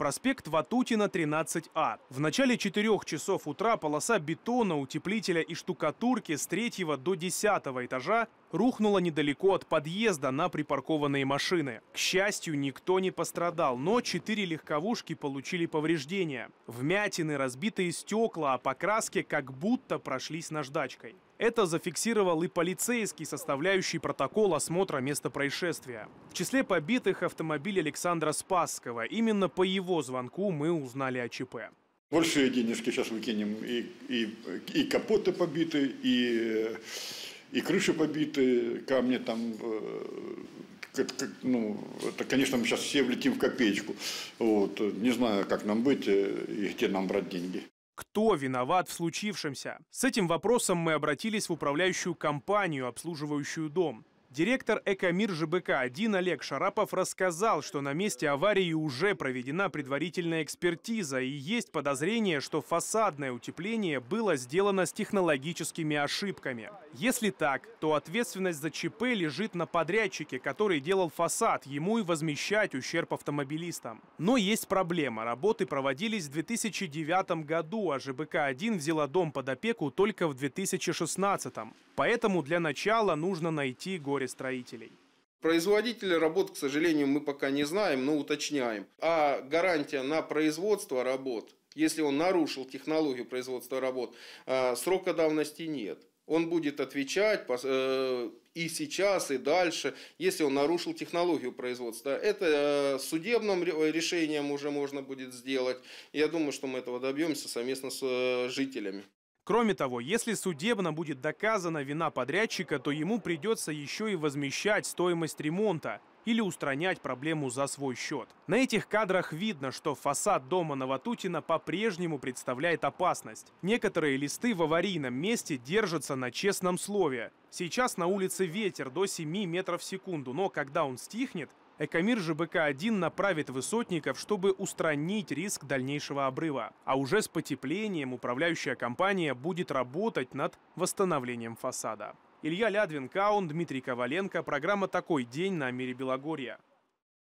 проспект Ватутина, 13А. В начале 4 часов утра полоса бетона, утеплителя и штукатурки с 3 до 10 этажа рухнула недалеко от подъезда на припаркованные машины. К счастью, никто не пострадал, но четыре легковушки получили повреждения. Вмятины, разбитые стекла, а покраски как будто прошлись наждачкой. Это зафиксировал и полицейский, составляющий протокол осмотра места происшествия. В числе побитых автомобиль Александра Спасского. Именно по его звонку мы узнали о ЧП. Большие денежки сейчас выкинем. И, и, и капоты побиты, и, и крыши побиты, камни там э, ну, это, конечно, мы сейчас все влетим в копеечку. Вот. Не знаю, как нам быть э, и где нам брать деньги кто виноват в случившемся. С этим вопросом мы обратились в управляющую компанию, обслуживающую дом. Директор «Экомир ЖБК-1» Олег Шарапов рассказал, что на месте аварии уже проведена предварительная экспертиза и есть подозрение, что фасадное утепление было сделано с технологическими ошибками. Если так, то ответственность за ЧП лежит на подрядчике, который делал фасад, ему и возмещать ущерб автомобилистам. Но есть проблема. Работы проводились в 2009 году, а ЖБК-1 взяла дом под опеку только в 2016. Поэтому для начала нужно найти горе-строителей. Производителя работ, к сожалению, мы пока не знаем, но уточняем. А гарантия на производство работ, если он нарушил технологию производства работ, э, срока давности нет. Он будет отвечать э, и сейчас, и дальше, если он нарушил технологию производства. Это э, судебным решением уже можно будет сделать. Я думаю, что мы этого добьемся совместно с жителями. Кроме того, если судебно будет доказана вина подрядчика, то ему придется еще и возмещать стоимость ремонта или устранять проблему за свой счет. На этих кадрах видно, что фасад дома Новотутина по-прежнему представляет опасность. Некоторые листы в аварийном месте держатся на честном слове. Сейчас на улице ветер до 7 метров в секунду, но когда он стихнет, Экомир ЖБК-1 направит высотников, чтобы устранить риск дальнейшего обрыва. А уже с потеплением управляющая компания будет работать над восстановлением фасада. Илья Лядвин, Каун, Дмитрий Коваленко. Программа «Такой день» на Мире Белогорья.